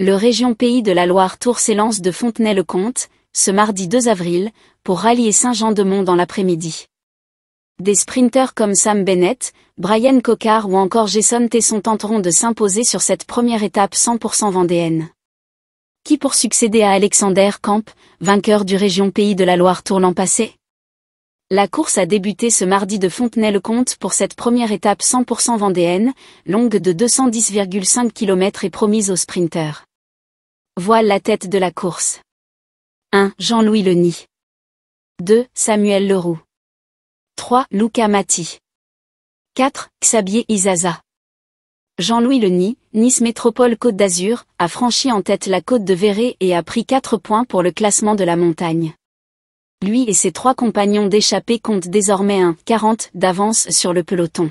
le Région Pays de la Loire-Tour s'élance de Fontenay-le-Comte, ce mardi 2 avril, pour rallier Saint-Jean-de-Mont dans l'après-midi. Des sprinteurs comme Sam Bennett, Brian Cocard ou encore Jason Tesson tenteront de s'imposer sur cette première étape 100% vendéenne. Qui pour succéder à Alexander Camp, vainqueur du Région Pays de la Loire-Tour l'an passé la course a débuté ce mardi de Fontenay-le-Comte pour cette première étape 100% vendéenne, longue de 210,5 km et promise aux sprinteurs. Voile la tête de la course. 1. Jean-Louis Leny. 2. Samuel Leroux. 3. Luca Matti. 4. Xavier Izaza. Jean-Louis Leny, Nice Métropole Côte d'Azur, a franchi en tête la côte de Véré et a pris 4 points pour le classement de la montagne. Lui et ses trois compagnons d'échappée comptent désormais un 40 d'avance sur le peloton.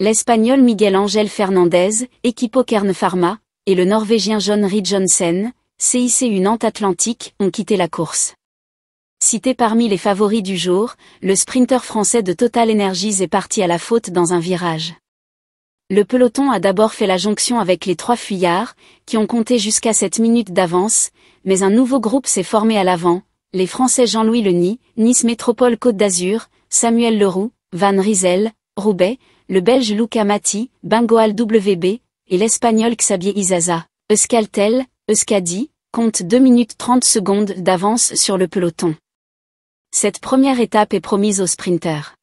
L'Espagnol Miguel Angel Fernandez, équipo Kern Pharma, et le Norvégien John Reed Johnson, CICU Nantes Atlantique, ont quitté la course. Cité parmi les favoris du jour, le sprinter français de Total Energies est parti à la faute dans un virage. Le peloton a d'abord fait la jonction avec les trois fuyards, qui ont compté jusqu'à 7 minutes d'avance, mais un nouveau groupe s'est formé à l'avant, les Français Jean-Louis Leny, Nice Métropole Côte d'Azur, Samuel Leroux, Van Riesel, Roubaix, le Belge Luca Mati, Bingoal WB, et l'Espagnol Xavier Izaza. Euskaltel, Euskadi, compte 2 minutes 30 secondes d'avance sur le peloton. Cette première étape est promise aux sprinteurs.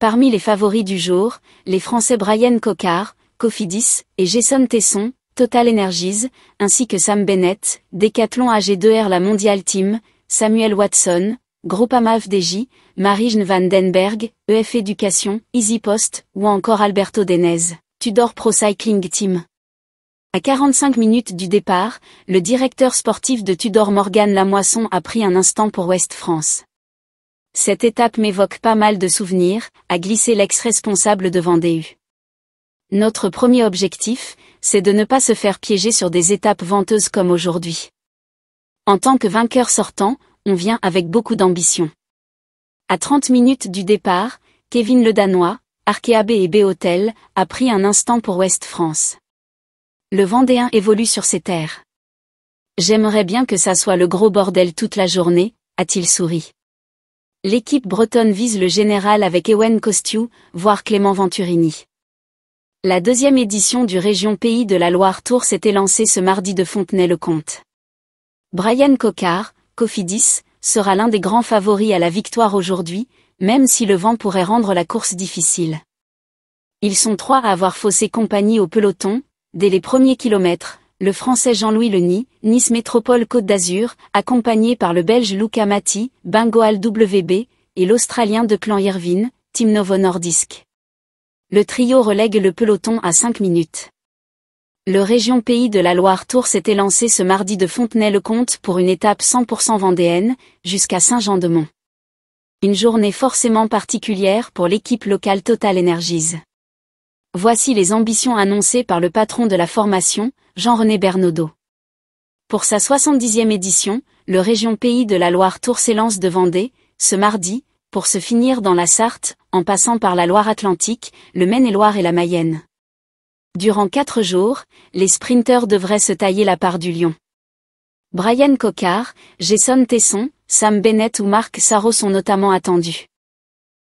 Parmi les favoris du jour, les Français Brian Cocard, Cofidis et Jason Tesson, Total Energies, ainsi que Sam Bennett, Decathlon AG2R La Mondiale Team, Samuel Watson, Groupama FDJ, Marie-Jeanne van den Berg, EF Education, EasyPost, ou encore Alberto Denez, Tudor Pro Cycling Team. À 45 minutes du départ, le directeur sportif de Tudor Morgan Lamoisson a pris un instant pour West France. Cette étape m'évoque pas mal de souvenirs, a glissé l'ex-responsable de Vendée. Notre premier objectif, c'est de ne pas se faire piéger sur des étapes venteuses comme aujourd'hui. En tant que vainqueur sortant, on vient avec beaucoup d'ambition. À 30 minutes du départ, Kevin le Danois, Arkeabe et Béotel, a pris un instant pour Ouest France. Le Vendéen évolue sur ses terres. J'aimerais bien que ça soit le gros bordel toute la journée, a-t-il souri. L'équipe bretonne vise le général avec Ewen Costiou, voire Clément Venturini. La deuxième édition du Région Pays de la Loire Tour s'était lancée ce mardi de Fontenay-le-Comte. Brian Cocard, Cofidis, sera l'un des grands favoris à la victoire aujourd'hui, même si le vent pourrait rendre la course difficile. Ils sont trois à avoir faussé compagnie au peloton, dès les premiers kilomètres, le français Jean-Louis Leni, Nice Métropole Côte d'Azur, accompagné par le belge Luca Matti, Bingoal WB, et l'australien de clan Irvine, Tim Novo Nordisk. Le trio relègue le peloton à 5 minutes. Le Région Pays de la Loire-Tour s'était lancé ce mardi de Fontenay-le-Comte pour une étape 100% vendéenne, jusqu'à Saint-Jean-de-Mont. Une journée forcément particulière pour l'équipe locale Total Energies. Voici les ambitions annoncées par le patron de la formation, Jean-René Bernaudot. Pour sa 70e édition, le Région Pays de la Loire-Tour s'élance de Vendée, ce mardi, pour se finir dans la Sarthe, en passant par la Loire-Atlantique, le Maine-et-Loire et la Mayenne. Durant quatre jours, les sprinteurs devraient se tailler la part du lion. Brian Cocard, Jason Tesson, Sam Bennett ou Marc Sarro sont notamment attendus.